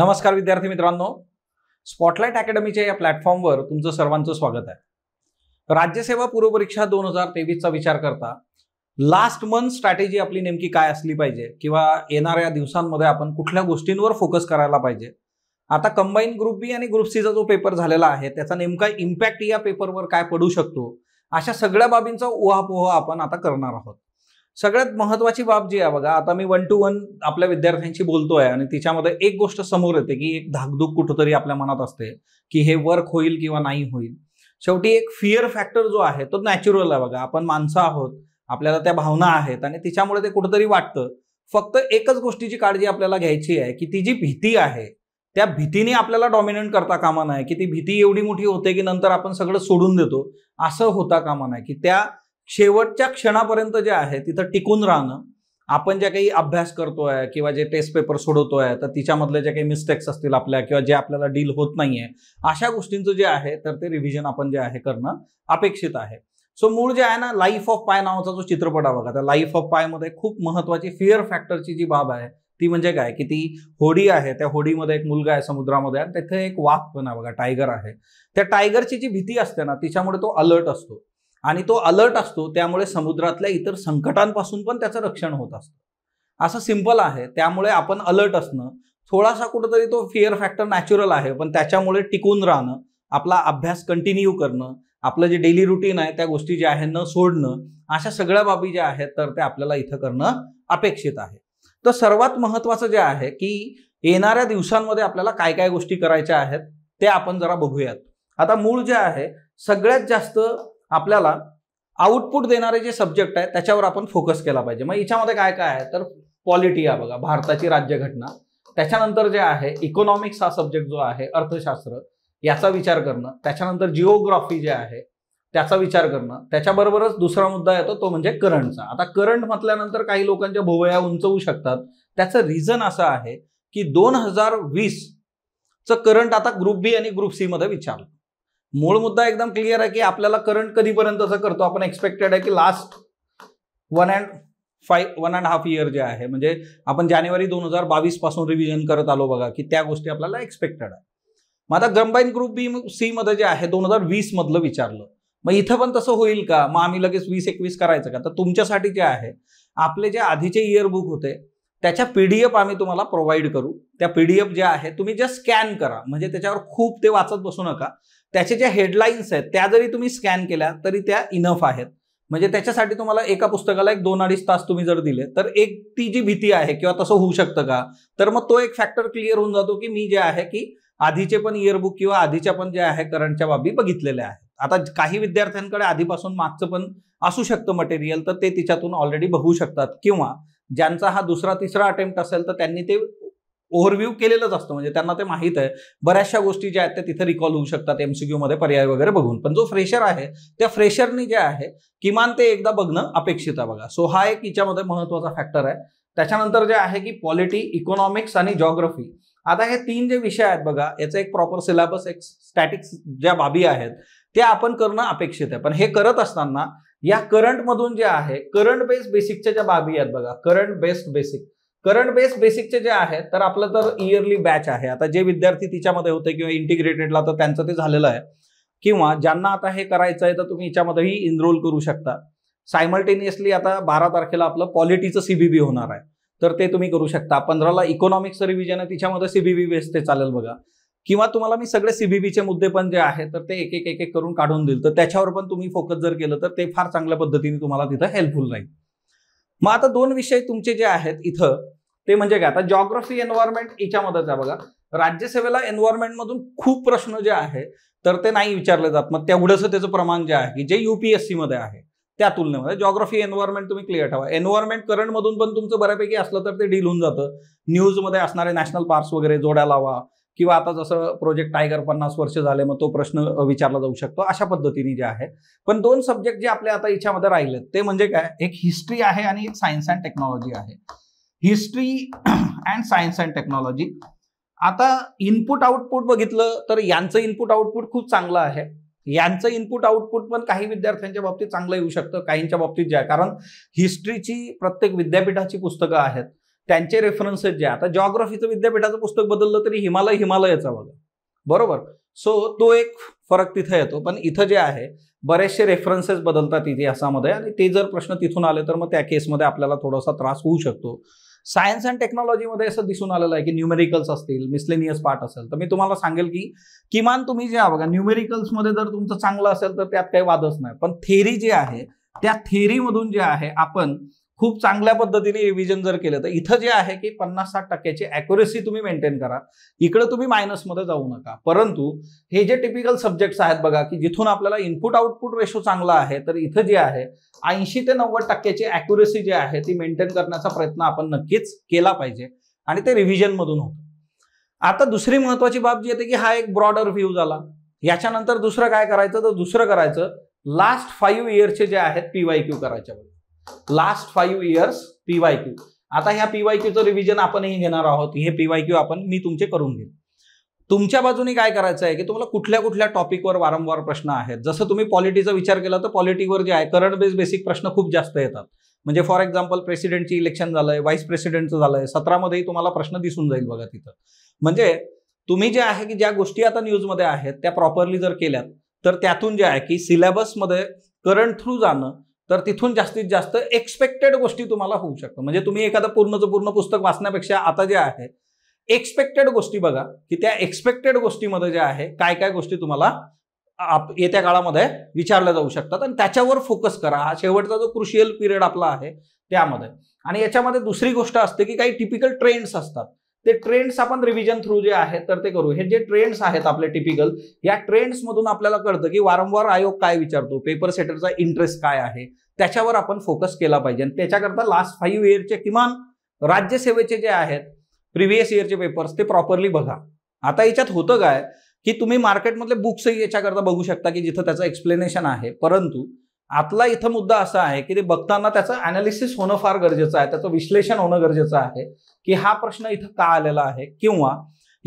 नमस्कार विद्यार्थी मित्रांनो स्पॉटलाईट अकॅडमीच्या या प्लॅटफॉर्मवर तुमचं सर्वांचं स्वागत आहे राज्यसेवा पूर्वपरीक्षा दोन हजार तेवीसचा विचार करता लास्ट मंथ स्ट्रॅटेजी आपली नेमकी काय असली पाहिजे किंवा येणाऱ्या दिवसांमध्ये आपण कुठल्या गोष्टींवर फोकस करायला पाहिजे आता कंबाईन ग्रुप बी आणि ग्रुप सीचा जो पेपर झालेला आहे त्याचा नेमका इम्पॅक्ट या पेपरवर काय पडू शकतो अशा सगळ्या बाबींचा उहापोह आपण आता करणार आहोत सगळ्यात महत्वाची बाब जी आहे बघा आता मी वन टू वन आपल्या विद्यार्थ्यांशी बोलतोय आणि तिच्यामध्ये एक गोष्ट समोर येते की एक धाकधूक कुठंतरी आपल्या मनात असते की हे वर्क होईल किंवा नाही होईल शेवटी एक फिअर फॅक्टर जो आहे तो नॅचरल आहे बघा आपण माणसं आहोत आपल्याला त्या भावना आहेत आणि तिच्यामुळे ते कुठंतरी वाटतं फक्त एकच गोष्टीची काळजी आपल्याला घ्यायची आहे की ती जी भीती आहे त्या भीतीने आपल्याला डॉमिनंट करता कामा नाही की ती भीती एवढी मोठी होते की नंतर आपण सगळं सोडून देतो असं होता कामा नाही की त्या शेवटच्या क्षणापर्यंत जे आहे तिथं टिकून राहणं आपण ज्या काही अभ्यास करतोय किंवा जे टेस्ट पेपर सोडवतोय तर तिच्यामधले जे काही मिस्टेक्स असतील आपल्या किंवा जे आपल्याला डील होत नाहीये अशा गोष्टींचं जे आहे तर ते रिव्हिजन आपण जे आहे करणं अपेक्षित आहे सो मूळ जे आहे ना लाईफ ऑफ पाय नावाचा जो चित्रपट आहे बघा त्या लाईफ ऑफ पायमध्ये खूप महत्वाची फिअर फॅक्टरची जी बाब आहे ती म्हणजे काय की ती होडी आहे त्या होडीमध्ये एक मुलगा आहे समुद्रामध्ये आणि तिथे एक वाघ पण आहे बघा टायगर आहे त्या टायगरची जी भीती असते ना तिच्यामुळे तो अलर्ट असतो आणि तो अलर्ट असतो त्यामुळे समुद्रातल्या इतर संकटांपासून पण त्याचं रक्षण होत असतं असं सिम्पल आहे त्यामुळे आपण अलर्ट असणं थोडासा कुठंतरी तो फिअर फॅक्टर नॅचरल आहे पण त्याच्यामुळे टिकून राहणं आपला अभ्यास कंटिन्यू करणं आपलं जे डेली रुटीन आहे त्या गोष्टी ज्या आहेत न सोडणं अशा सगळ्या बाबी ज्या आहेत तर ते आपल्याला इथं करणं अपेक्षित आहे तर सर्वात महत्वाचं जे आहे की येणाऱ्या दिवसांमध्ये आपल्याला काय काय गोष्टी करायच्या आहेत ते आपण जरा बघूयात आता मूळ जे आहे सगळ्यात जास्त आपल्याला आउटपुट देणारे जे सब्जेक्ट आहे त्याच्यावर आपण फोकस केला पाहिजे मग याच्यामध्ये काय काय आहे तर पॉलिटी आहे बघा भारताची राज्यघटना त्याच्यानंतर जे आहे इकॉनॉमिक्स हा सब्जेक्ट जो आहे अर्थशास्त्र याचा विचार करणं त्याच्यानंतर जिओग्राफी जे आहे त्याचा विचार करणं त्याच्याबरोबरच दुसरा मुद्दा येतो तो म्हणजे करंटचा आता करंट म्हटल्यानंतर काही लोकांच्या भोवया उंचवू शकतात त्याचं रिझन असं आहे की दोन हजार वीसचं करंट आता ग्रुप बी आणि ग्रुप सीमध्ये विचारलं मूळ मुद्दा एकदम क्लिअर आहे की आपल्याला करंट कधीपर्यंत असं करतो आपण एक्सपेक्टेड आहे की last one and five one and half year जे आहे म्हणजे आपण जानेवारी दोन हजार बावीस पासून रिव्हिजन करत आलो बघा की त्या गोष्टी आपल्याला एक्सपेक्टेड आहे मग आता ग्रम्बाईन ग्रुप बी सी मध्ये जे आहे दोन हजार वीस मधलं विचारलं मग इथं पण तसं होईल का मग आम्ही लगेच वीस एकवीस करायचं का तर तुमच्यासाठी जे आहे आपले जे आधीचे इयरबुक होते त्याच्या पीडीएफ आम्ही तुम्हाला प्रोव्हाइड करू त्या पीडीएफ जे आहे तुम्ही ज्या स्कॅन करा म्हणजे त्याच्यावर खूप ते वाचत बसू नका त्याचे ज्या हेडलाईन्स आहेत त्या जरी तुम्ही स्कॅन केल्या तरी त्या इनफ आहेत म्हणजे त्याच्यासाठी तुम्हाला एका पुस्तकाला एक दोन अडीच तास तुम्ही जर दिले तर एक ती जी भीती आहे किंवा तसं होऊ शकतं का तर मग तो एक फॅक्टर क्लिअर होऊन जातो की मी जे आहे की आधीचे पण इयरबुक किंवा आधीच्या पण जे आहे करंटच्या बाबी बघितलेल्या आहेत आता काही विद्यार्थ्यांकडे आधीपासून मागचं पण असू शकतं मटेरियल तर ते तिच्यातून ऑलरेडी बघू शकतात किंवा ज्यांचा हा दुसरा तिसरा अटेम्प्ट असेल तर त्यांनी ते ओव्हरव्ह्यू केलेलंच असतं म्हणजे त्यांना ते माहीत आहे बऱ्याचशा गोष्टी ज्या आहेत त्या तिथे रिकॉल होऊ शकतात एमसीक्यू मध्ये पर्याय वगैरे बघून पण जो फ्रेशर आहे त्या फ्रेशरनी जे आहे किमान ते एकदा बघणं अपेक्षित आहे बघा सो हा एक हिच्यामध्ये महत्वाचा फॅक्टर आहे त्याच्यानंतर जे आहे की पॉलिटी इकॉनॉमिक्स आणि जॉग्रफी आता हे तीन जे विषय आहेत बघा याचं एक प्रॉपर सिलेबस एक स्टॅटिक्स ज्या बाबी आहेत त्या आपण करणं अपेक्षित आहे पण हे करत असताना या करंटमधून जे आहे करंट बेस्ड बेसिकच्या ज्या बाबी आहेत बघा current based basic current base बेसिकचे जे आहे तर आपलं तर इयरली बॅच आहे आता जे विद्यार्थी तिच्यामध्ये होते किंवा इंटिग्रेटेडला तर त्यांचं ते झालेलं आहे किंवा ज्यांना आता हे करायचं आहे तर तुम्ही याच्यामध्येही इनरोल करू शकता सायमल्टेनियसली आता बारा तारखेला आपलं पॉलिटीचं सीबीबी होणार आहे तर ते तुम्ही करू शकता पंधराला इकॉनॉमिक्सचं रिव्हिजन आहे तिच्यामध्ये सीबीबी बेस ते चालेल बघा किंवा तुम्हाला मी सगळे सीबीबीचे मुद्दे पण जे आहे तर ते एक एक एक करून काढून देईल तर त्याच्यावर पण तुम्ही फोकस जर केलं तर ते फार चांगल्या पद्धतीने तुम्हाला तिथं हेल्पफुल राहील मग आता दोन विषय तुमचे जे आहेत इथं ते म्हणजे काय आता जॉग्रफी एन्व्हायरमेंट याच्यामध्येच आहे बघा राज्यसेवेला एन्व्हायरमेंटमधून खूप प्रश्न जे आहे तर ते नाही विचारले जात मग तेवढंसं त्याचं प्रमाण जे आहे की जे युपीएससी मध्ये आहे त्या तुलनेमध्ये जॉग्रफी एन्व्हायरमेंट तुम्ही क्लिअर ठेवा एन्व्हायरमेंट करंटमधून पण तुमचं बऱ्यापैकी असलं तर ते डील होऊन जातं न्यूजमध्ये असणारे नॅशनल पार्क्स वगैरे जोड्या लावा किंवा आता जसं प्रोजेक्ट टायगर पन्नास वर्ष झाले मग तो प्रश्न विचारला जाऊ शकतो अशा पद्धतीने जे आहे पण दोन सब्जेक्ट जे आपल्या आता याच्यामध्ये राहिलेत ते म्हणजे काय एक हिस्ट्री आहे आणि एक सायन्स अँड टेक्नॉलॉजी आहे history and science and technology आता इनपुट आउटपुट बघितलं तर यांचं इनपुट आउटपुट खूप चांगलं आहे यांचं इनपुट आउटपुट पण काही विद्यार्थ्यांच्या बाबतीत चांगलं येऊ शकतं काहींच्या बाबतीत जे आहे कारण हिस्ट्रीची प्रत्येक विद्यापीठाची पुस्तकं आहेत त्यांचे रेफरन्सेस जे आता जॉग्रफीचं विद्यापीठाचं पुस्तक बदललं तरी हिमालय हिमालयाचा बघा बरोबर सो तो एक फरक तिथे येतो पण इथं जे आहे बरेचसे रेफरन्सेस बदलतात इतिहासामध्ये आणि ते जर प्रश्न तिथून आले तर मग त्या केसमध्ये आपल्याला थोडासा त्रास होऊ शकतो सायन्स अँड टेक्नॉलॉजीमध्ये असं दिसून आलेलं आहे की न्यूमेरिकल्स असतील मिसलेनियस पार्ट असेल तर मी तुम्हाला सांगेल की किमान तुम्ही जे बघा न्युमेरिकल्समध्ये जर तुमचं चांगलं असेल तर त्यात काही वादच नाही पण थेरी जी आहे त्या थेरीमधून जे आहे आपण खूप चांगल्या पद्धतीने रिव्हिजन जर केलं तर इथं जे आहे की पन्नास साठ टक्क्याची अॅक्युरेसी तुम्ही मेंटेन करा इकडं तुम्ही मायनसमध्ये जाऊ नका परंतु हे जे टिपिकल सब्जेक्ट्स आहेत बघा की जिथून आपल्याला इनपुट आउटपुट रेशो चांगला आहे तर इथं जे आहे ऐंशी ते नव्वद टक्क्याची अॅक्युरेसी जी आहे ती मेंटेन करण्याचा प्रयत्न आपण नक्कीच केला पाहिजे आणि ते रिव्हिजनमधून होतं आता दुसरी महत्वाची बाब जी येते की हा एक ब्रॉडर व्ह्यू झाला याच्यानंतर दुसरं काय करायचं तर दुसरं करायचं लास्ट फाईव्ह इयरचे जे आहेत पीवाय क्यू करायच्या लास्ट फाईव्ह इयर्स पीवायक्यू आता ह्या पीवाय रिव्हिजन आपणही घेणार आहोत हे पीवायक्यू आपण मी तुमचे करून घेईन तुमच्या बाजूने काय करायचं आहे की तुम्हाला कुठल्या कुठल्या टॉपिकवर वारंवार प्रश्न आहेत जसं तुम्ही पॉलिटीचा विचार केला तर पॉलिटीवर जे आहे करंट बेस बेसिक प्रश्न खूप जास्त येतात म्हणजे फॉर एक्झाम्पल प्रेसिडेंटची इलेक्शन झालंय व्हाईस प्रेसिडेंटचं झालंय सत्रामध्येही तुम्हाला प्रश्न दिसून जाईल बघा तिथं म्हणजे तुम्ही जे आहे की ज्या गोष्टी आता न्यूजमध्ये आहेत त्या प्रॉपरली जर केल्यात तर त्यातून जे आहे की सिलेबसमध्ये करंट थ्रू जाणं तर तिथून जास्तीत जास्त एक्सपेक्टेड गोष्टी तुम्हाला होऊ शकतात म्हणजे तुम्ही एखादं पूर्णचं पूर्ण पुस्तक वाचण्यापेक्षा आता जे आहे एक्सपेक्टेड गोष्टी बघा की त्या एक्सपेक्टेड गोष्टीमध्ये जे आहे काय काय गोष्टी तुम्हाला येत्या काळामध्ये विचारल्या जाऊ शकतात आणि त्याच्यावर फोकस करा हा शेवटचा जो क्रुशियल पिरियड आपला आहे त्यामध्ये आणि याच्यामध्ये दुसरी गोष्ट असते की काही टिपिकल ट्रेंड्स असतात ते ट्रेंड्स आपण रिव्हिजन थ्रू जे आहे तर ते करू हे जे ट्रेंड्स आहेत आपले टिपिकल या ट्रेंड्समधून आपल्याला कळतं की वारंवार आयोग काय विचारतो पेपर सेटरचा इंटरेस्ट काय आहे त्याच्यावर आपण फोकस केला पाहिजे आणि त्याच्याकरता लास्ट फाईव्ह इयरचे किमान राज्यसेवेचे जे आहेत प्रिव्हियस इयरचे पेपर्स ते प्रॉपरली बघा आता याच्यात होतं काय की तुम्ही मार्केटमधले बुक्सही याच्याकरता बघू शकता की जिथं त्याचं एक्सप्लेनेशन आहे परंतु आतला इथं मुद्दा असा आहे की ते बघताना त्याचं अनालिसिस होणं फार गरजेचं आहे त्याचं विश्लेषण होणं गरजेचं आहे की हा प्रश्न इथं का आलेला आहे किंवा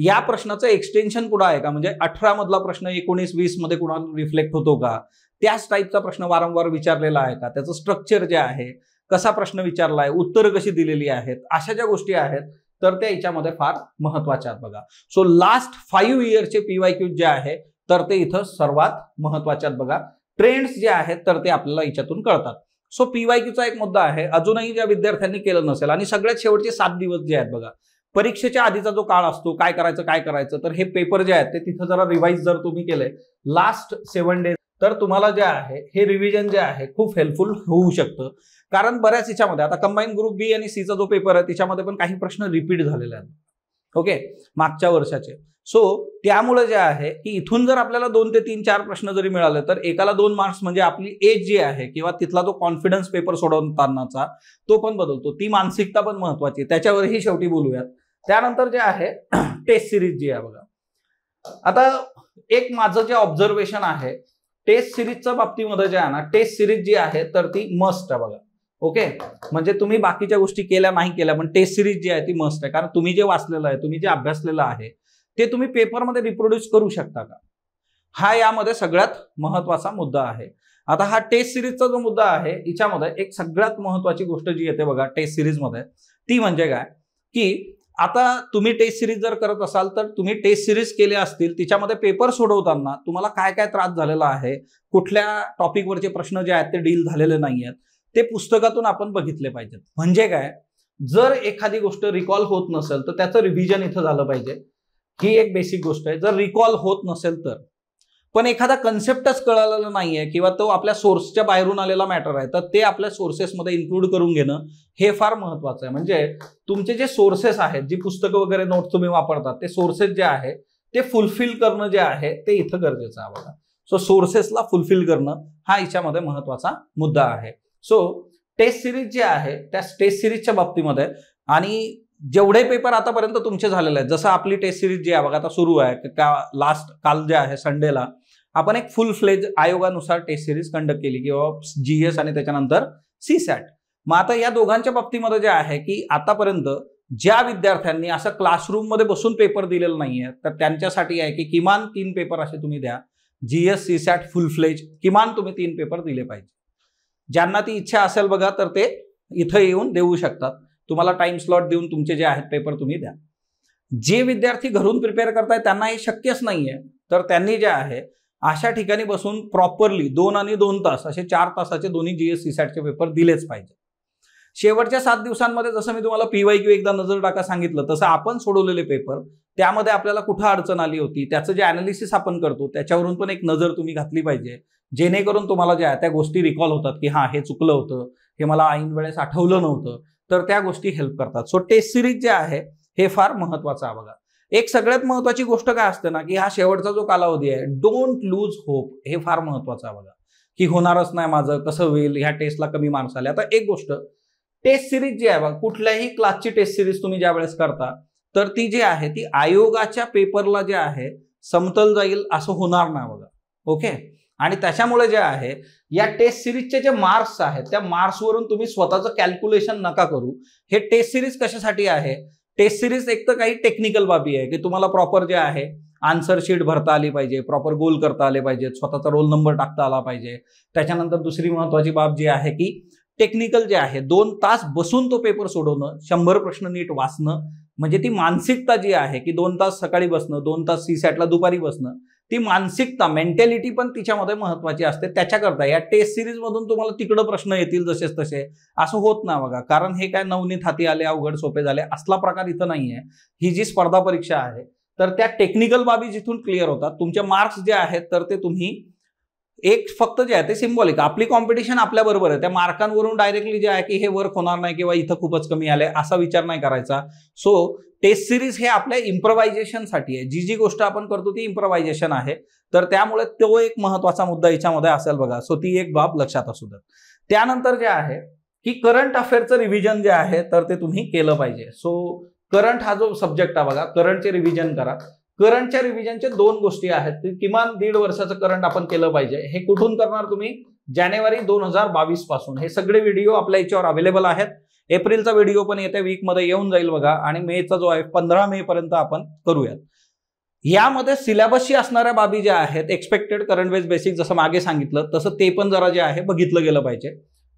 या प्रश्नाचं एक्सटेन्शन कुठं आहे का म्हणजे अठरामधला प्रश्न एकोणीस मध्ये कुणा रिफ्लेक्ट होतो का त्याच टाईपचा प्रश्न वारंवार विचारलेला आहे का त्याचं स्ट्रक्चर जे आहे कसा प्रश्न विचारला आहे उत्तरं कशी दिलेली आहेत अशा ज्या गोष्टी आहेत तर त्या याच्यामध्ये फार महत्वाच्या आहेत बघा सो लास्ट फाईव्ह इयरचे पीवाय क्यू जे आहे तर ते इथं सर्वात महत्वाच्या आहेत बघा ट्रेंड्स जे आहेत तर ते आपल्याला याच्यातून कळतात सो पीवाय क्यूचा एक मुद्दा आहे अजूनही ज्या विद्यार्थ्यांनी केलं नसेल आणि सगळ्यात शेवटचे सात दिवस जे आहेत बघा परीक्षेच्या आधीचा जो काळ असतो काय करायचं काय करायचं तर हे पेपर जे आहेत ते तिथं जरा रिवाईज जर तुम्ही केले लास्ट सेव्हन डेज तर तुम्हाला जे आहे हे रिव्हिजन जे आहे खूप हेल्पफुल होऊ शकतं कारण बऱ्याच ह्याच्यामध्ये आता कंबाईन ग्रुप बी आणि सीचा जो पेपर आहे त्याच्यामध्ये पण काही प्रश्न रिपीट झालेले आहेत ओके मागच्या वर्षाचे सो त्यामुळे जे आहे की इथून जर आपल्याला दोन ते तीन चार प्रश्न जरी मिळाले तर एकाला दोन मार्क्स म्हणजे आपली एज जी आहे किंवा तिथला जो कॉन्फिडन्स पेपर सोडवतानाचा तो पण बदलतो ती मानसिकता पण महत्वाची त्याच्यावरही शेवटी बोलूयात त्यानंतर जे आहे टेस्ट सिरीज जी आहे बघा आता एक माझं जे ऑब्झर्वेशन आहे टेस्ट सिरीजच्या बाबतीमध्ये जे आहे ना टेस्ट सिरीज जी आहे तर ती मस्ट आहे बघा ओके म्हणजे तुम्ही बाकीच्या गोष्टी केल्या नाही केल्या पण टेस्ट सिरीज जी आहे ती मस्ट आहे कारण तुम्ही जे वाचलेलं आहे तुम्ही जे अभ्यासलेलं आहे ते तुम्ही पेपरमध्ये रिप्रोड्यूस करू शकता का हा यामध्ये सगळ्यात महत्वाचा मुद्दा आहे आता हा टेस्ट सिरीजचा जो मुद्दा आहे हिच्यामध्ये एक सगळ्यात महत्वाची गोष्ट जी येते बघा टेस्ट सिरीजमध्ये ती म्हणजे काय की आता तुम्ही टेस्ट सिरीज जर करत असाल तर तुम्ही टेस्ट सिरीज केल्या असतील तिच्यामध्ये पेपर सोडवताना तुम्हाला काय काय त्रास झालेला आहे कुठल्या टॉपिकवरचे प्रश्न जे आहेत ते डील झालेले नाही आहेत ते पुस्तकातून आपण बघितले पाहिजेत म्हणजे काय जर एखादी गोष्ट रिकॉल होत नसेल तर त्याचं रिव्हिजन इथं झालं पाहिजे ही एक बेसिक गोष्ट आहे जर रिकॉल होत नसेल तर पण एखादा कन्सेप्टच कळालेला नाहीये किंवा तो आपल्या सोर्सच्या बाहेरून आलेला मॅटर आहे तर ते आपल्या सोर्सेसमध्ये इन्क्लूड करून घेणं हे फार महत्वाचं आहे म्हणजे तुमचे जे सोर्सेस आहेत जी पुस्तकं वगैरे नोट्स तुम्ही वापरतात ते सोर्सेस जे आहे ते फुलफिल करणं जे आहे ते इथं गरजेचं आहे बघा सो सोर्सेसला फुलफिल करणं हा याच्यामध्ये महत्वाचा मुद्दा आहे सो टेस्ट सिरीज जे आहे त्या टेस्ट सिरीजच्या बाबतीमध्ये आणि जेवढे पेपर आतापर्यंत तुमचे झालेले आहेत जसं आपली टेस्ट सिरीज जी आहे बघा आता सुरू आहे का लास्ट काल जे आहे संडेला आपण एक फुल फ्लेज आयोगानुसार टेस्ट सिरीज कंडक्ट केली किंवा जीएस आणि त्याच्यानंतर सी सॅट मग आता या दोघांच्या बाबतीमध्ये जे आहे की आतापर्यंत ज्या विद्यार्थ्यांनी असं क्लासरूममध्ये बसून पेपर दिलेला नाहीये तर त्यांच्यासाठी आहे की किमान तीन पेपर असे तुम्ही द्या जीएस सी सॅट फुल फ्लेज किमान तुम्ही तीन पेपर दिले पाहिजे ज्यांना ती इच्छा असेल बघा तर ते इथं येऊन देऊ शकतात तुम्हाला टाइम स्लॉट देऊन तुमचे जे आहेत पेपर तुम्ही द्या जे विद्यार्थी घरून प्रिपेअर करताय त्यांना हे शक्यच नाहीये तर त्यांनी जे आहे अशा ठिकाणी बसून प्रॉपरली दोन आणि दोन तास असे चार तासाचे दोन्ही जीएससी सॅटचे पेपर दिलेच पाहिजे शेवटच्या सात दिवसांमध्ये जसं मी तुम्हाला पीवाय क्यू एकदा नजर टाका सांगितलं तसं आपण सोडवलेले पेपर त्यामध्ये आपल्याला कुठं अडचण आली होती त्याचं जे अनालिसिस आपण करतो त्याच्यावरून पण एक नजर तुम्ही घातली पाहिजे जेणेकरून तुम्हाला ज्या त्या गोष्टी रिकॉल होतात की हां हे चुकलं होतं हे मला ऐन वेळेस आठवलं नव्हतं तर त्या गोष्टी हेल्प करतात सो टेस्ट सिरीज जे आहे हे फार महत्वाचं आहे बघा एक सगळ्यात महत्वाची गोष्ट काय असते ना की हा शेवटचा जो कालावधी आहे डोंट लूज होप हे फार महत्वाचं आहे बघा की होणारच नाही माझं कसं होईल ह्या टेस्टला कमी मार्क्स आले आता एक गोष्ट टेस्ट सिरीज जी आहे बघा कुठल्याही क्लासची टेस्ट सिरीज तुम्ही ज्या वेळेस करता तर ती जी आहे ती आयोगाच्या पेपरला जे आहे समतल जाईल असं होणार नाही बघा ओके आणि त्याच्यामुळे जे आहे या टेस्ट सिरीजचे जे मार्क्स आहेत त्या मार्क्सवरून तुम्ही स्वतःचं कॅल्क्युलेशन नका करू हे टेस्ट सिरीज कशासाठी आहे टेस्ट सिरीज एक तर काही टेक्निकल बाबी आहे की तुम्हाला प्रॉपर जे आहे आन्सर शीट भरता आली पाहिजे प्रॉपर गोल करता आले पाहिजे स्वतःचा रोल नंबर टाकता आला पाहिजे त्याच्यानंतर दुसरी महत्वाची बाब जी आहे की टेक्निकल जे आहे दोन तास बसून तो पेपर सोडवणं शंभर प्रश्न नीट वाचणं म्हणजे ती मानसिकता जी आहे की दोन तास सकाळी बसणं दोन तास सी सॅटला दुपारी बसणं ती मानसिकता मेंटॅलिटी पण तिच्यामध्ये महत्वाची असते त्याच्याकरता या टेस्ट सिरीजमधून तुम्हाला तिकडं प्रश्न येतील जसेच तसे असं होत ना बघा कारण हे काय नवनीत हाती आले अवघड सोपे झाले असला प्रकार इथं नाहीये ही जी स्पर्धा परीक्षा आहे तर त्या टेक्निकल बाबी जिथून क्लिअर होतात तुमचे मार्क्स जे आहेत तर ते तुम्ही एक फक्त जे आहे ते सिंबॉलिक आपली कॉम्पिटिशन आपल्याबरोबर आहे त्या मार्कांवरून डायरेक्टली जे आहे की हे वर्क होणार नाही किंवा इथं खूपच कमी आले असा विचार नाही करायचा सो टेस्ट सिरीज हे आपल्या इम्प्रोव्हायझेशनसाठी आहे जी जी गोष्ट आपण करतो ती इम्प्रोव्हायझेशन आहे तर त्यामुळे तो एक महत्वाचा मुद्दा याच्यामध्ये असेल बघा सो ती एक बाब लक्षात असू द्या त्यानंतर जे आहे की करंट अफेअरचं रिव्हिजन जे आहे तर ते तुम्ही केलं पाहिजे सो करंट हा जो सब्जेक्ट आहे बघा करंटचे रिव्हिजन करा करंटच्या रिव्हिजनचे दोन गोष्टी आहेत किमान दीड वर्षाचं करंट आपण केलं पाहिजे हे कुठून करणार तुम्ही जानेवारी दोन हजार बावीस पासून हे सगळे व्हिडिओ आपल्या याच्यावर अवेलेबल आहेत एप्रिलचा व्हिडिओ पण येत्या वीकमध्ये येऊन जाईल बघा आणि मेचा जो आहे पंधरा मे पर्यंत आपण करूयात यामध्ये सिलेबसशी असणाऱ्या बाबी ज्या आहेत एक्सपेक्टेड करंट वेज बेसिक जसं मागे सांगितलं तसं ते पण जरा जे आहे बघितलं गेलं पाहिजे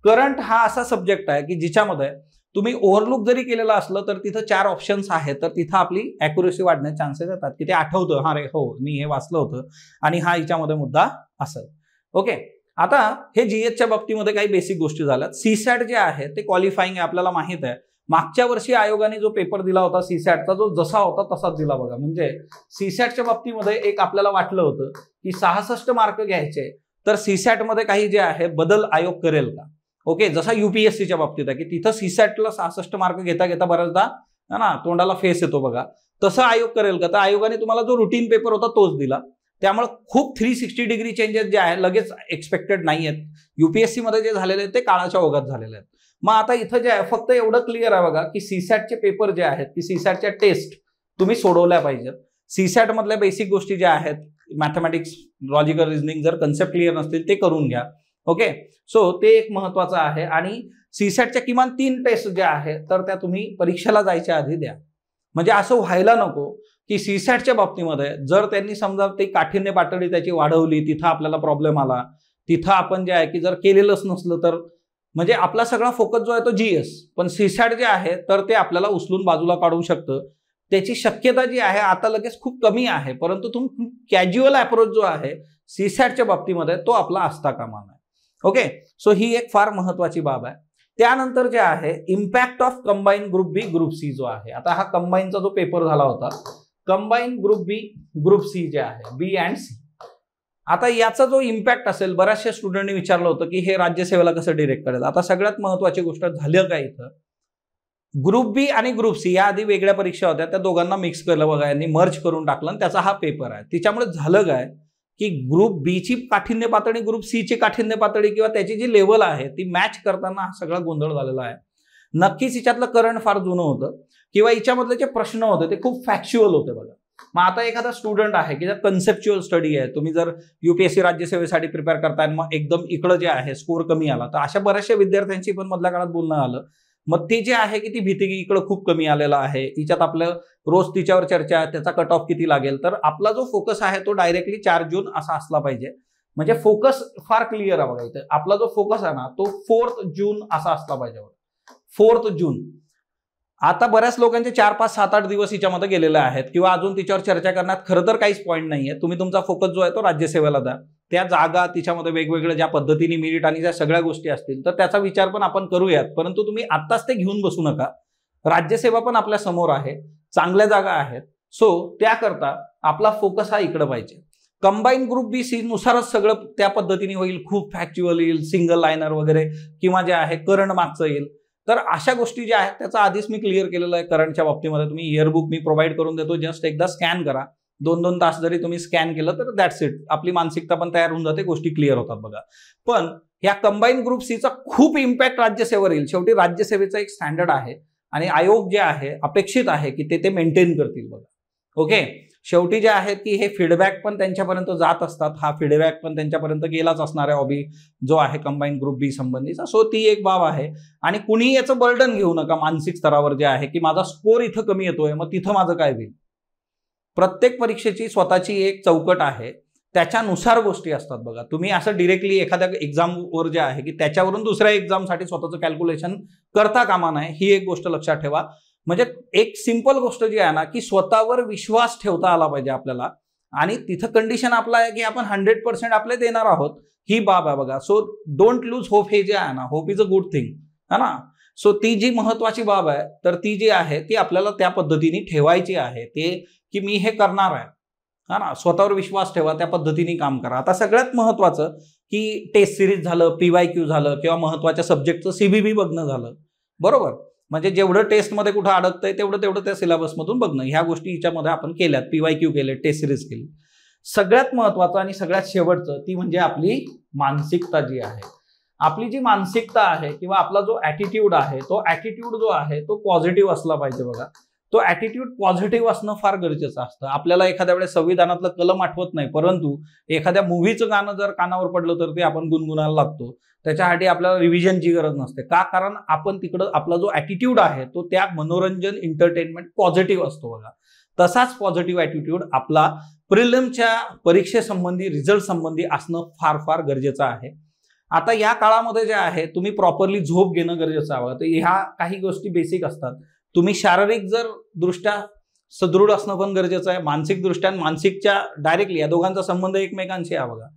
करंट हा असा सब्जेक्ट आहे की जिच्यामध्ये तुम्ही ओव्हरलुक जरी केलेलं असलं तर तिथं चार ऑप्शन्स आहेत तर तिथं आपली अॅक्युरेसी वाढण्याचे चान्सेस येतात की ते आठवतं हा रे हो मी हे वाचलं होतं आणि हा याच्यामध्ये मुद्दा असेल ओके आता हे जीएसच्या बाबतीमध्ये काही बेसिक गोष्टी झाल्या सीसॅट जे आहे ते क्वालिफाईंग आपल्याला माहित आहे मागच्या वर्षी आयोगाने जो पेपर दिला होता सीसॅटचा जो जसा होता तसाच दिला बघा म्हणजे सीसॅटच्या बाबतीमध्ये एक आपल्याला वाटलं होतं की सहासष्ट मार्क घ्यायचे तर सीसॅटमध्ये काही जे आहे बदल आयोग करेल का ओके जसा युपीएससीच्या बाबतीत आहे की तिथं सीसॅटला सहासष्ट मार्क घेता घेता बऱ्याचदा ना तोंडाला फेस येतो बघा तसं आयोग करेल का तर आयोगाने तुम्हाला जो रुटीन पेपर होता तोच दिला त्यामुळे खूप थ्री सिक्स्टी डिग्री चेंजेस जे आहे लगेच एक्सपेक्टेड नाही आहेत युपीएससी मध्ये जे झालेले आहेत ते काळाच्या ओघात झालेले आहेत मग आता इथं जे आहे फक्त एवढं क्लिअर आहे बघा की सीसॅटचे पेपर जे आहेत की सीसॅटच्या टेस्ट तुम्ही सोडवल्या पाहिजेत सीसॅट मधल्या बेसिक गोष्टी ज्या आहेत मॅथमॅटिक्स लॉजिकल रिझनिंग जर कन्सेप्ट क्लिअर नसतील ते करून घ्या ओके सो ते एक महत्वाचं आहे आणि सीसॅटच्या किमान तीन टेस्ट ज्या आहेत तर त्या तुम्ही परीक्षेला जायच्या आधी द्या म्हणजे असं व्हायला नको की सीसॅटच्या बाबतीमध्ये जर त्यांनी समजा ते काठिण्य पातळी त्याची वाढवली तिथं आपल्याला प्रॉब्लेम आला तिथं आपण जे आहे की जर केलेलंच नसलं तर म्हणजे आपला सगळा फोकस जो आहे तो जीएस पण सीसॅट जे आहे तर ते आपल्याला उचलून बाजूला काढू शकतं त्याची शक्यता जी आहे आता लगेच खूप कमी आहे परंतु तुम कॅज्युअल अप्रोच जो आहे सीसॅटच्या बाबतीमध्ये तो आपला असता कामा नये ओके सो ही एक फार महत्वाची बाब आहे त्यानंतर जे आहे impact of combine group B group C जो आहे आता हा कंबाईनचा जो पेपर झाला होता combine group B group C जे आहे बी अँड सी आता याचा जो इम्पॅक्ट असेल बऱ्याचशा स्टुडंटनी विचारलं होतं की हे राज्यसेवेला कसं डिरेक्ट करेल आता सगळ्यात महत्वाची गोष्ट झालं काय इथं ग्रुप बी आणि ग्रुप सी या आधी वेगळ्या परीक्षा होत्या त्या दोघांना मिक्स केलं बघा यांनी मर्ज करून टाकलं आणि त्याचा हा पेपर आहे तिच्यामुळे झालं काय की ग्रुप ची काठीण्य पातळी ग्रुप सीची काठिण्य पातळी किंवा त्याची जी लेवल आहे ती मॅच करताना सगळा गोंधळ झालेला आहे नक्कीच हिच्यातलं करंट फार जुनं होतं किंवा हिच्यामधले जे प्रश्न होते ते खूप फॅक्च्युअल होते बघा मग आता एखादा स्टुडंट आहे की जर कन्सेप्च्युअल स्टडी आहे तुम्ही जर युपीएससी राज्यसेवेसाठी प्रिपेअर करताय मग एकदम इकडं जे आहे स्कोर कमी आला तर अशा बऱ्याचशा विद्यार्थ्यांची पण मधल्या काळात बोलणं आलं मग ती जे आहे की ती भीती इकडं खूप कमी आलेला आहे हिच्यात आपलं रोज तिच्यावर चर्चा आहे त्याचा कट ऑफ किती लागेल तर आपला जो फोकस आहे तो डायरेक्टली चार जून असा असला पाहिजे म्हणजे फोकस फार क्लिअर आहे बघा इथं आपला जो फोकस आहे ना तो फोर्थ जून असा असला पाहिजे फोर्थ जून आता बऱ्याच लोकांचे चार पाच सात आठ दिवस हिच्यामध्ये गेलेले आहेत किंवा अजून तिच्यावर चर्चा करण्यात खरं तर काहीच पॉईंट नाहीये तुम्ही तुमचा फोकस जो आहे तो राज्यसेवेला द्या त्या जागा तिच्यामध्ये वेगवेगळ्या ज्या पद्धतीने मिरिट आणि ज्या सगळ्या गोष्टी असतील तर त्याचा विचार पण आपण करूयात परंतु तुम्ही आत्ताच ते घेऊन बसू नका राज्यसेवा पण आपल्या समोर आहे चांगल्या जागा आहेत सो त्याकरता आपला फोकस हा इकडे पाहिजे कंबाईन ग्रुप बी सी नुसारच सगळं त्या पद्धतीने होईल खूप फॅक्च्युअल येईल सिंगल लायनर वगैरे किंवा जे आहे करंट मागचं येईल तर अशा गोष्टी ज्या आहेत त्याचा आधीच मी क्लिअर केलेलं आहे करंटच्या बाबतीमध्ये तुम्ही इयरबुक मी प्रोव्हाइड करून देतो जस्ट एकदा स्कॅन करा दोन दोन तास जरी तुम्ही स्कॅन केलं तर दॅट्स इट आपली मानसिकता पण तयार होऊन जाते गोष्टी क्लिअर होतात बघा पण या कंबाईन ग्रुप सीचा खूप इम्पॅक्ट राज्यसेवेवर येईल शेवटी राज्यसेवेचा एक स्टँडर्ड आहे आणि आयोग जे आहे अपेक्षित आहे की ते ते मेंटेन करतील बघा ओके शेवटी जे आहेत की हे फीडबॅक पण त्यांच्यापर्यंत जात असतात हा फीडबॅक पण त्यांच्यापर्यंत गेलाच असणार आहे ऑबी जो आहे कंबाईन ग्रुप बी संबंधीचा सो ती एक बाब आहे आणि कुणीही याचं बर्डन घेऊ नका मानसिक स्तरावर जे आहे की माझा स्कोर इथं कमी येतोय मग तिथं माझं काय होईल प्रत्येक परीक्षेची स्वतःची एक चौकट आहे त्याच्यानुसार गोष्टी असतात बघा तुम्ही असं डिरेक्टली एखाद्या एक्झामवर जे आहे की त्याच्यावरून दुसऱ्या एक्झामसाठी स्वतःचं कॅल्क्युलेशन करता कामा नाही ही एक गोष्ट लक्षात ठेवा म्हणजे एक सिंपल गोष्ट जी आहे ना की स्वतःवर विश्वास ठेवता आला पाहिजे आपल्याला आणि तिथं कंडिशन आपला आहे की आपण हंड्रेड पर्सेंट आपले देणार आहोत ही बाब आहे बघा सो डोंट लूज होप हे जे आहे ना hope is a good thing है ना सो ती जी महत्वाची बाब आहे तर ती जी आहे ती आपल्याला त्या पद्धतीने ठेवायची आहे ते की मी हे करणार आहे हा ना स्वतःवर विश्वास ठेवा त्या पद्धतीने काम करा आता सगळ्यात महत्त्वाचं की टेस्ट सिरीज झालं पी वाय क्यू झालं किंवा महत्वाच्या सब्जेक्टचं सीबीबी बघणं झालं बरोबर म्हणजे जेवढं टेस्टमध्ये कुठं अडकतंय तेवढं तेवढं त्या सिलेबसमधून बघणं ह्या गोष्टी हिच्यामध्ये आपण केल्यात पी वाय क्यू केले टेस्ट सिरीज केली सगळ्यात महत्त्वाचं आणि सगळ्यात शेवटचं ती म्हणजे आपली मानसिकता जी आहे आपली जी मानसिकता आहे किंवा आपला जो ॲटिट्यूड आहे तो ॲटिट्यूड जो आहे तो पॉझिटिव्ह असला पाहिजे बघा तो ॲटिट्यूड पॉझिटिव्ह असणं फार गरजेचं असतं आपल्याला एखाद्या वेळेस संविधानातलं कलम आठवत नाही परंतु एखाद्या मूवीचं गाणं जर कानावर पडलं तर ते आपण गुणगुणायला लागतो त्याच्यासाठी आपल्याला रिव्हिजनची गरज नसते का कारण आपण तिकडं आपला जो ॲटिट्यूड आहे तो त्या मनोरंजन एंटरटेनमेंट पॉझिटिव्ह असतो बघा तसाच पॉझिटिव्ह ऍटिट्यूड आपला प्रिलमच्या परीक्षेसंबंधी रिझल्ट संबंधी असणं फार फार गरजेचं आहे आता या काळामध्ये जे आहे तुम्ही प्रॉपरली झोप घेणं गरजेचं आहे ह्या काही गोष्टी बेसिक असतात तुम्ही शारीरिक जर दृष्ट्या सदृढ असणं पण गरजेचं आहे मानसिकदृष्ट्या मानसिकच्या डायरेक्टली या दोघांचा संबंध एकमेकांशी आहे बघा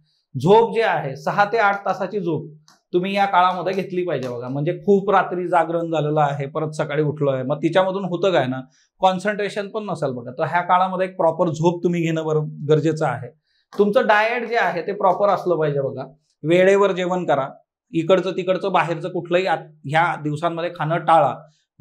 झोप जे आहे सहा ते आठ तासाची झोप तुम्ही या काळामध्ये घेतली पाहिजे बघा म्हणजे खूप रात्री जागरण झालेलं आहे परत सकाळी उठलो आहे मग तिच्यामधून होतं काय ना कॉन्सन्ट्रेशन पण नसेल बघा तर ह्या काळामध्ये एक प्रॉपर झोप तुम्ही घेणं बरं गरजेचं आहे तुमचं डाएट जे आहे ते प्रॉपर असलं पाहिजे बघा वेळेवर जेवण करा इकडचं तिकडचं बाहेरचं कुठलंही ह्या दिवसांमध्ये खाणं टाळा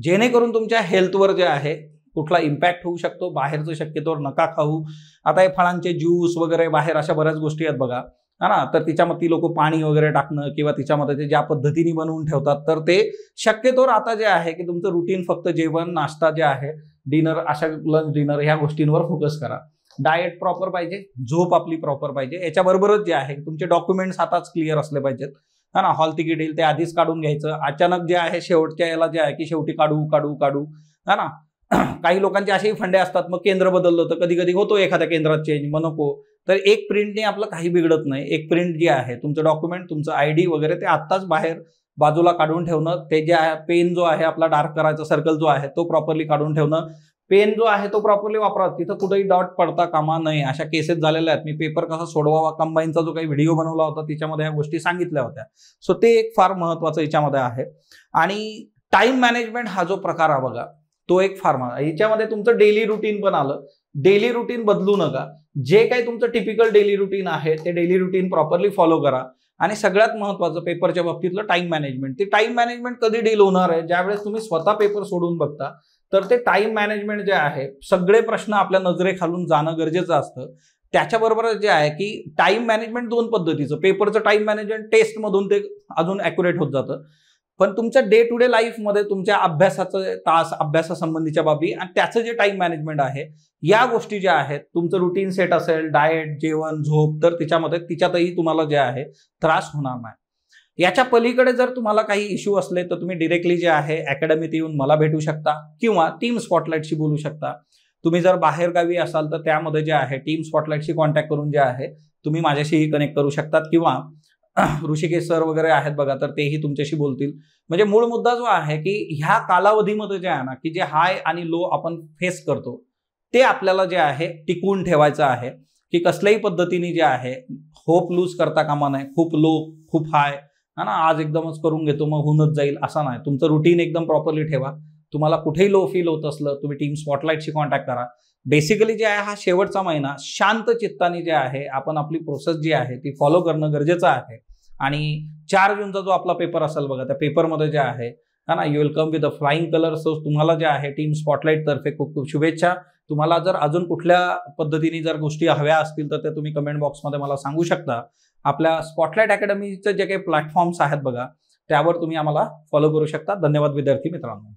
जेणेकरून तुमच्या हेल्थवर जे आहे कुठला इम्पॅक्ट होऊ शकतो बाहेरचं शक्यतोवर नका खाऊ आता हे फळांचे ज्यूस वगैरे बाहेर अशा बऱ्याच गोष्टी आहेत बघा हा ना तर तिच्यामध्ये ती लोक पाणी वगैरे टाकणं किंवा तिच्यामध्ये ते ज्या पद्धतीने बनवून ठेवतात तर ते शक्यतोवर आता जे आहे की तुमचं रुटीन फक्त जेवण नाश्ता जे आहे डिनर अशा लंच डिनर ह्या गोष्टींवर फोकस करा डाएट प्रॉपर पाहिजे झोप आपली प्रॉपर पाहिजे याच्याबरोबरच जे आहे तुमचे डॉक्युमेंट्स आताच क्लिअर असले पाहिजेत हा ना हॉल तिकीट येईल ते आधीच काढून घ्यायचं अचानक जे आहे शेवटच्या याला जे आहे की शेवटी काढू काढू काढू हा ना काही लोकांचे असेही फंडे असतात मग केंद्र बदललं तर कधी कधी होतो एखाद्या केंद्रात चेंज मग नको तर एक प्रिंटने आपलं काही बिघडत नाही एक प्रिंट जे आहे तुमचं डॉक्युमेंट तुमचं आय डी वगैरे ते आत्ताच बाहेर बाजूला काढून ठेवणं ते जे आहे पेन जो आहे आपला डार्क करायचा सर्कल जो आहे तो प्रॉपरली काढून ठेवणं पेन जो आहे तो प्रॉपरली वापरा तिथं कुठेही डॉट पडता कामा नाही अशा केसेस झालेल्या आहेत मी पेपर कसा सोडवावा कंबाईनचा जो काही व्हिडिओ बनवला होता त्याच्यामध्ये ह्या गोष्टी सांगितल्या होत्या सो ते एक फार महत्वाचं याच्यामध्ये आहे आणि टाइम मॅनेजमेंट हा जो प्रकार आहे बघा तो एक फार याच्यामध्ये तुमचं डेली रुटीन पण आलं डेली रुटीन बदलू नका जे काही तुमचं टिपिकल डेली रुटीन आहे ते डेली रुटीन प्रॉपरली फॉलो करा आणि सगळ्यात महत्वाचं पेपरच्या बाबतीतलं टाइम मॅनेजमेंट ते टाइम मॅनेजमेंट कधी डील होणार आहे ज्यावेळेस तुम्ही स्वतः पेपर सोडून बघता तर ते टाइम मॅनेजमेंट जे आहे सगळे प्रश्न आपल्या नजरेखालून जाणं गरजेचं असतं त्याच्याबरोबर जे आहे की टाइम मॅनेजमेंट दोन पद्धतीचं पेपरचं टाइम मॅनेजमेंट टेस्टमधून ते अजून ॲक्युरेट होत जातं पण तुमच्या डे टू डे लाईफमध्ये तुमच्या अभ्यासाचं तास अभ्यासासंबंधीच्या बाबी आणि त्याचं जे टाइम मॅनेजमेंट आहे या गोष्टी ज्या आहेत तुमचं रुटीन सेट असेल डाएट जेवण झोप तर तिच्यामध्ये तिच्यातही तुम्हाला जे आहे त्रास होणार नाही याच्या पलीकडे जर तुम्हाला काही इश्यू असले तर तुम्ही डिरेक्टली जे आहे अकॅडमीत येऊन मला भेटू शकता किंवा टीम स्पॉटलाईटशी बोलू शकता तुम्ही जर बाहेरगावी असाल तर त्यामध्ये जे आहे टीम स्पॉटलाईटशी कॉन्टॅक्ट करून जे आहे तुम्ही माझ्याशीही कनेक्ट करू शकतात किंवा ऋषिकेश सर वगैरे आहेत बघा तर तेही तुमच्याशी बोलतील म्हणजे मूळ मुद्दा जो आहे की ह्या कालावधीमध्ये जे आहे ना की जे हाय आणि लो आपण फेस करतो ते आपल्याला जे आहे टिकवून ठेवायचं आहे की कसल्याही पद्धतीने जे आहे होप लूज करता कामा नये खूप लो खूप हाय हा ना आज एकदमच करून घेतो मग होऊनच जाईल असा नाही तुमचं रुटीन एकदम प्रॉपरली ठेवा तुम्हाला कुठेही लो फील होत असलं तुम्ही टीम स्पॉटलाईटशी कॉन्टॅक्ट करा बेसिकली जे आहे हा शेवटचा महिना शांत चित्ताने जे आहे आपण आपली प्रोसेस जी आहे ती फॉलो करणं गरजेचं आहे आणि चार जूनचा जो आपला पेपर असेल बघा त्या पेपरमध्ये जे आहे हा ना you will with the flying colour so तुम्हाला जे आहे टीम स्पॉटलाईट तर्फे खूप खूप शुभेच्छा तुम्हाला जर अजून कुठल्या पद्धतीने जर गोष्टी हव्या असतील तर त्या तुम्ही कमेंट बॉक्समध्ये मला सांगू शकता आपल्या स्पॉटलाईट अकॅडमीचं जे काही प्लॅटफॉर्म्स आहेत बघा त्यावर तुम्ही आम्हाला फॉलो करू शकता धन्यवाद विद्यार्थी मित्रांनो